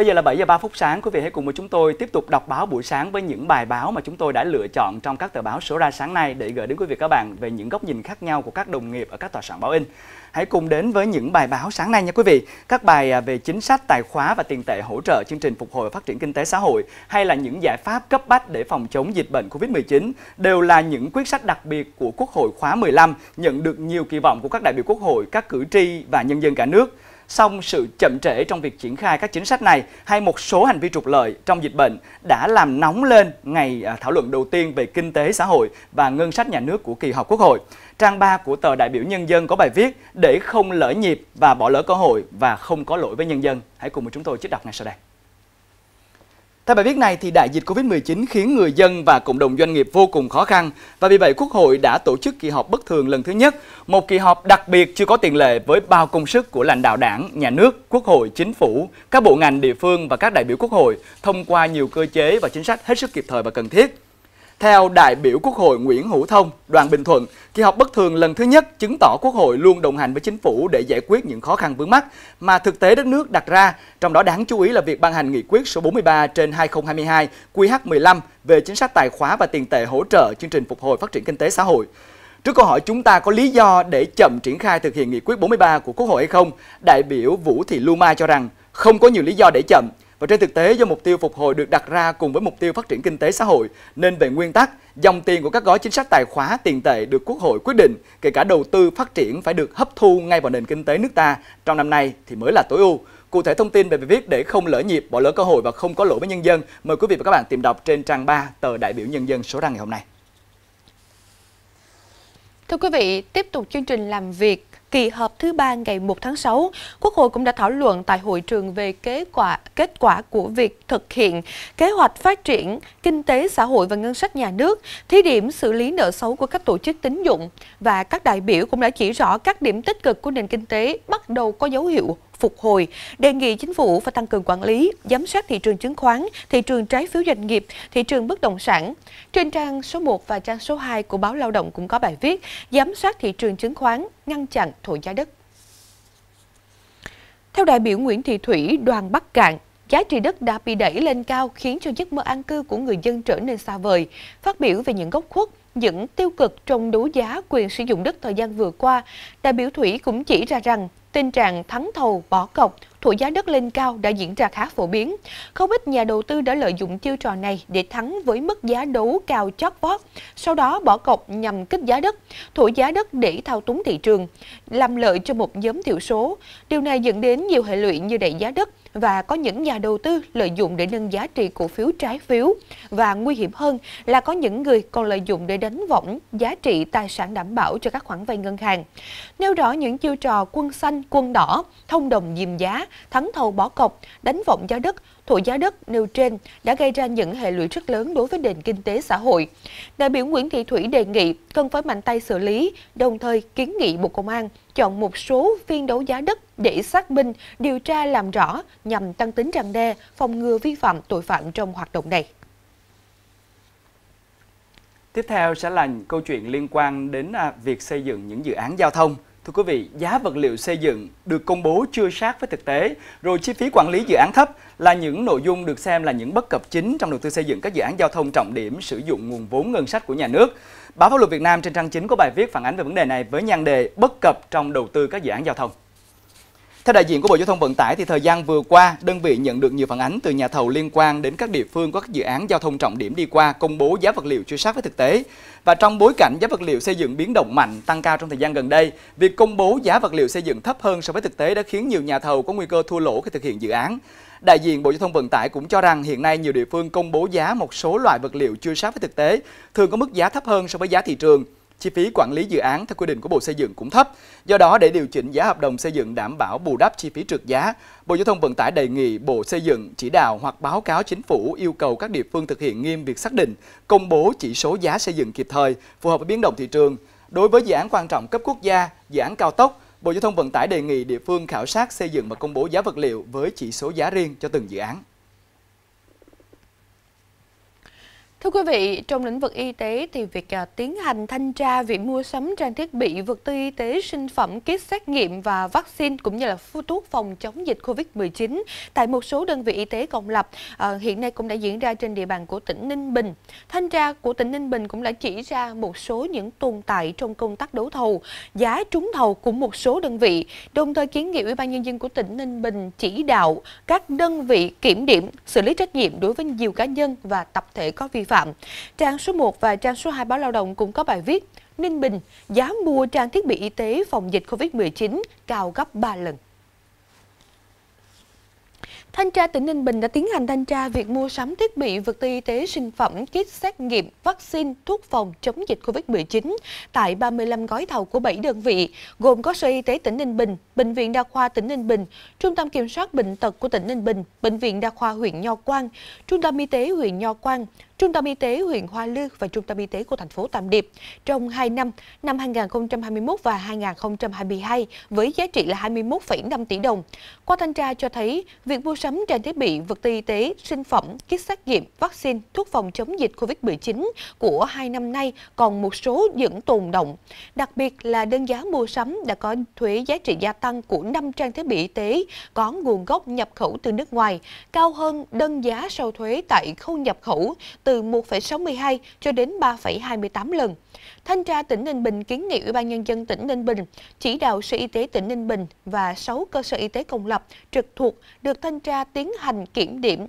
Bây giờ là 7 giờ 3 phút sáng, quý vị hãy cùng với chúng tôi tiếp tục đọc báo buổi sáng với những bài báo mà chúng tôi đã lựa chọn trong các tờ báo số ra sáng nay để gửi đến quý vị các bạn về những góc nhìn khác nhau của các đồng nghiệp ở các tòa soạn báo in. Hãy cùng đến với những bài báo sáng nay nha quý vị. Các bài à, về chính sách tài khóa và tiền tệ hỗ trợ chương trình phục hồi và phát triển kinh tế xã hội hay là những giải pháp cấp bách để phòng chống dịch bệnh Covid-19 đều là những quyết sách đặc biệt của Quốc hội khóa 15 nhận được nhiều kỳ vọng của các đại biểu Quốc hội, các cử tri và nhân dân cả nước. Song sự chậm trễ trong việc triển khai các chính sách này hay một số hành vi trục lợi trong dịch bệnh đã làm nóng lên ngày à, thảo luận đầu tiên về kinh tế xã hội và ngân sách nhà nước của kỳ họp Quốc hội. Trang 3 của tờ Đại biểu Nhân dân có bài viết để không lỡ nhịp và bỏ lỡ cơ hội và không có lỗi với nhân dân. Hãy cùng với chúng tôi trích đọc ngay sau đây. Theo bài viết này, thì đại dịch Covid-19 khiến người dân và cộng đồng doanh nghiệp vô cùng khó khăn và vì vậy Quốc hội đã tổ chức kỳ họp bất thường lần thứ nhất, một kỳ họp đặc biệt chưa có tiền lệ với bao công sức của lãnh đạo đảng, nhà nước, Quốc hội, chính phủ, các bộ ngành địa phương và các đại biểu Quốc hội thông qua nhiều cơ chế và chính sách hết sức kịp thời và cần thiết. Theo đại biểu Quốc hội Nguyễn Hữu Thông, đoàn Bình Thuận, kỳ họp bất thường lần thứ nhất chứng tỏ Quốc hội luôn đồng hành với chính phủ để giải quyết những khó khăn vướng mắt mà thực tế đất nước đặt ra, trong đó đáng chú ý là việc ban hành nghị quyết số 43 trên 2022 QH15 về chính sách tài khóa và tiền tệ hỗ trợ chương trình phục hồi phát triển kinh tế xã hội. Trước câu hỏi chúng ta có lý do để chậm triển khai thực hiện nghị quyết 43 của Quốc hội hay không, đại biểu Vũ Thị Lu Mai cho rằng không có nhiều lý do để chậm. Và trên thực tế do mục tiêu phục hồi được đặt ra cùng với mục tiêu phát triển kinh tế xã hội nên về nguyên tắc, dòng tiền của các gói chính sách tài khóa tiền tệ được Quốc hội quyết định, kể cả đầu tư phát triển phải được hấp thu ngay vào nền kinh tế nước ta trong năm nay thì mới là tối ưu. Cụ thể thông tin về bài viết để không lỡ nhịp, bỏ lỡ cơ hội và không có lỗi với nhân dân, mời quý vị và các bạn tìm đọc trên trang 3 tờ đại biểu nhân dân số ra ngày hôm nay. Thưa quý vị, tiếp tục chương trình làm việc kỳ họp thứ ba ngày 1 tháng 6, Quốc hội cũng đã thảo luận tại hội trường về kết quả kết quả của việc thực hiện kế hoạch phát triển kinh tế xã hội và ngân sách nhà nước, thí điểm xử lý nợ xấu của các tổ chức tín dụng và các đại biểu cũng đã chỉ rõ các điểm tích cực của nền kinh tế bắt đầu có dấu hiệu phục hồi, đề nghị chính phủ phải tăng cường quản lý, giám sát thị trường chứng khoán, thị trường trái phiếu doanh nghiệp, thị trường bất động sản. Trên trang số 1 và trang số 2 của báo Lao động cũng có bài viết giám sát thị trường chứng khoán, ngăn chặn thổi giá đất. Theo đại biểu Nguyễn Thị Thủy, đoàn Bắc Cạn, giá trị đất đã bị đẩy lên cao khiến cho giấc mơ an cư của người dân trở nên xa vời. Phát biểu về những góc khuất, những tiêu cực trong đấu giá quyền sử dụng đất thời gian vừa qua, đại biểu Thủy cũng chỉ ra rằng Tình trạng thắng thầu, bỏ cọc, thổi giá đất lên cao đã diễn ra khá phổ biến. Không ít nhà đầu tư đã lợi dụng chiêu trò này để thắng với mức giá đấu cao chót vót, sau đó bỏ cọc nhằm kích giá đất, thổi giá đất để thao túng thị trường, làm lợi cho một nhóm thiểu số. Điều này dẫn đến nhiều hệ lụy như đẩy giá đất, và có những nhà đầu tư lợi dụng để nâng giá trị cổ phiếu trái phiếu và nguy hiểm hơn là có những người còn lợi dụng để đánh võng giá trị tài sản đảm bảo cho các khoản vay ngân hàng. Nêu rõ những chiêu trò quân xanh, quân đỏ, thông đồng dìm giá, thắng thầu bỏ cọc, đánh võng giá đất thổi giá đất nêu trên đã gây ra những hệ lụy rất lớn đối với nền kinh tế xã hội. Đại biểu Nguyễn Thị Thủy đề nghị cần phải mạnh tay xử lý, đồng thời kiến nghị Bộ Công an chọn một số phiên đấu giá đất để xác minh, điều tra làm rõ nhằm tăng tính răng đe, phòng ngừa vi phạm tội phạm trong hoạt động này. Tiếp theo sẽ là câu chuyện liên quan đến à, việc xây dựng những dự án giao thông. Thưa quý vị, giá vật liệu xây dựng được công bố chưa sát với thực tế, rồi chi phí quản lý dự án thấp là những nội dung được xem là những bất cập chính trong đầu tư xây dựng các dự án giao thông trọng điểm sử dụng nguồn vốn ngân sách của nhà nước. Báo Pháp luật Việt Nam trên trang chính có bài viết phản ánh về vấn đề này với nhan đề bất cập trong đầu tư các dự án giao thông. Theo đại diện của Bộ Giao thông Vận tải thì thời gian vừa qua, đơn vị nhận được nhiều phản ánh từ nhà thầu liên quan đến các địa phương có các dự án giao thông trọng điểm đi qua công bố giá vật liệu chưa sát với thực tế. Và trong bối cảnh giá vật liệu xây dựng biến động mạnh tăng cao trong thời gian gần đây, việc công bố giá vật liệu xây dựng thấp hơn so với thực tế đã khiến nhiều nhà thầu có nguy cơ thua lỗ khi thực hiện dự án. Đại diện Bộ Giao thông Vận tải cũng cho rằng hiện nay nhiều địa phương công bố giá một số loại vật liệu chưa sát với thực tế, thường có mức giá thấp hơn so với giá thị trường chi phí quản lý dự án theo quy định của Bộ Xây dựng cũng thấp. Do đó, để điều chỉnh giá hợp đồng xây dựng đảm bảo bù đắp chi phí trượt giá, Bộ Giao thông Vận tải đề nghị Bộ Xây dựng chỉ đạo hoặc báo cáo chính phủ yêu cầu các địa phương thực hiện nghiêm việc xác định, công bố chỉ số giá xây dựng kịp thời, phù hợp với biến động thị trường. Đối với dự án quan trọng cấp quốc gia, dự án cao tốc, Bộ Giao thông Vận tải đề nghị địa phương khảo sát xây dựng và công bố giá vật liệu với chỉ số giá riêng cho từng dự án. Thưa quý vị, trong lĩnh vực y tế thì việc à, tiến hành thanh tra việc mua sắm trang thiết bị vật tư y tế, sinh phẩm, kit xét nghiệm và vaccine cũng như là thuốc phòng chống dịch COVID-19 tại một số đơn vị y tế công lập à, hiện nay cũng đã diễn ra trên địa bàn của tỉnh Ninh Bình. Thanh tra của tỉnh Ninh Bình cũng đã chỉ ra một số những tồn tại trong công tác đấu thầu, giá trúng thầu của một số đơn vị, đồng thời kiến nghị Ủy ban Nhân dân của tỉnh Ninh Bình chỉ đạo các đơn vị kiểm điểm, xử lý trách nhiệm đối với nhiều cá nhân và tập thể có vi phạm phạm. Trang số 1 và trang số 2 báo Lao động cũng có bài viết Ninh Bình giá mua trang thiết bị y tế phòng dịch COVID-19 cao gấp 3 lần. Thanh tra tỉnh Ninh Bình đã tiến hành thanh tra việc mua sắm thiết bị vật tư y tế sinh phẩm, kit xét nghiệm, vaccine, thuốc phòng chống dịch COVID-19 tại 35 gói thầu của 7 đơn vị, gồm có Sở Y tế tỉnh Ninh Bình, Bệnh viện Đa khoa tỉnh Ninh Bình, Trung tâm Kiểm soát Bệnh tật của tỉnh Ninh Bình, Bệnh viện Đa khoa huyện Nho Quang, Trung tâm Y tế huyện Nho Quang, Trung tâm Y tế huyện Hoa Lư và Trung tâm Y tế của thành phố Tam Điệp trong 2 năm, năm 2021 và 2022 với giá trị là 21,5 tỷ đồng. Qua thanh tra cho thấy, việc mua sắm trang thiết bị, vật tư y tế, sinh phẩm, kit xét nghiệm, vaccine, thuốc phòng chống dịch COVID-19 của hai năm nay còn một số những tồn động. Đặc biệt là đơn giá mua sắm đã có thuế giá trị gia tăng của 5 trang thiết bị y tế có nguồn gốc nhập khẩu từ nước ngoài, cao hơn đơn giá sau thuế tại khâu nhập khẩu từ 1,62 cho đến 3,28 lần. Thanh tra tỉnh Ninh Bình kiến nghị Ủy ban Nhân dân tỉnh Ninh Bình chỉ đạo Sở Y tế tỉnh Ninh Bình và 6 cơ sở y tế công lập trực thuộc được thanh tra tiến hành kiểm điểm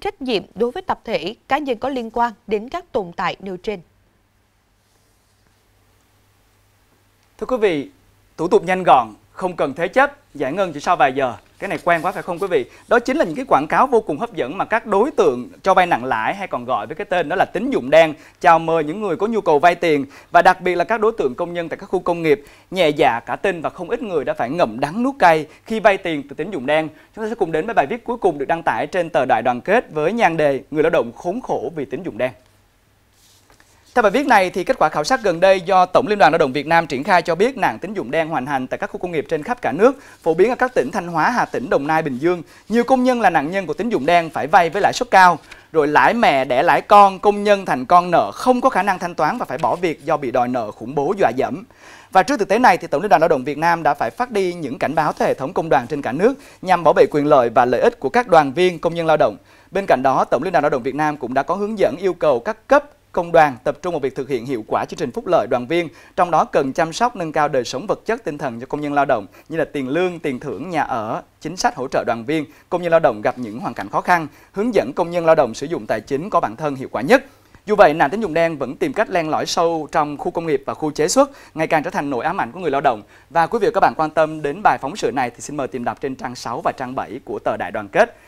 trách nhiệm đối với tập thể cá nhân có liên quan đến các tồn tại nêu trên. Thưa quý vị, thủ tục nhanh gọn, không cần thế chấp, giải ngân chỉ sau vài giờ cái này quen quá phải không quý vị đó chính là những cái quảng cáo vô cùng hấp dẫn mà các đối tượng cho vay nặng lãi hay còn gọi với cái tên đó là tín dụng đen chào mời những người có nhu cầu vay tiền và đặc biệt là các đối tượng công nhân tại các khu công nghiệp nhẹ dạ cả tin và không ít người đã phải ngậm đắng nuốt cay khi vay tiền từ tín dụng đen chúng ta sẽ cùng đến với bài viết cuối cùng được đăng tải trên tờ đại đoàn kết với nhan đề người lao động khốn khổ vì tín dụng đen theo bài viết này, thì kết quả khảo sát gần đây do Tổng Liên đoàn Lao động Việt Nam triển khai cho biết nạn tín dụng đen hoành hành tại các khu công nghiệp trên khắp cả nước, phổ biến ở các tỉnh Thanh Hóa, Hà Tĩnh, Đồng Nai, Bình Dương. Nhiều công nhân là nạn nhân của tín dụng đen phải vay với lãi suất cao, rồi lãi mẹ đẻ lãi con, công nhân thành con nợ không có khả năng thanh toán và phải bỏ việc do bị đòi nợ khủng bố dọa dẫm. Và trước thực tế này thì Tổng Liên đoàn Lao động Việt Nam đã phải phát đi những cảnh báo tới hệ thống công đoàn trên cả nước nhằm bảo vệ quyền lợi và lợi ích của các đoàn viên công nhân lao động. Bên cạnh đó, Tổng Liên đoàn Lao động Việt Nam cũng đã có hướng dẫn yêu cầu các cấp công đoàn tập trung vào việc thực hiện hiệu quả chương trình phúc lợi đoàn viên, trong đó cần chăm sóc nâng cao đời sống vật chất tinh thần cho công nhân lao động như là tiền lương, tiền thưởng, nhà ở, chính sách hỗ trợ đoàn viên, công nhân lao động gặp những hoàn cảnh khó khăn, hướng dẫn công nhân lao động sử dụng tài chính có bản thân hiệu quả nhất. Dù vậy, nạn tín dụng đen vẫn tìm cách len lỏi sâu trong khu công nghiệp và khu chế xuất, ngày càng trở thành nỗi ám ảnh của người lao động. Và quý vị và các bạn quan tâm đến bài phóng sự này thì xin mời tìm đọc trên trang 6 và trang 7 của tờ Đại đoàn kết.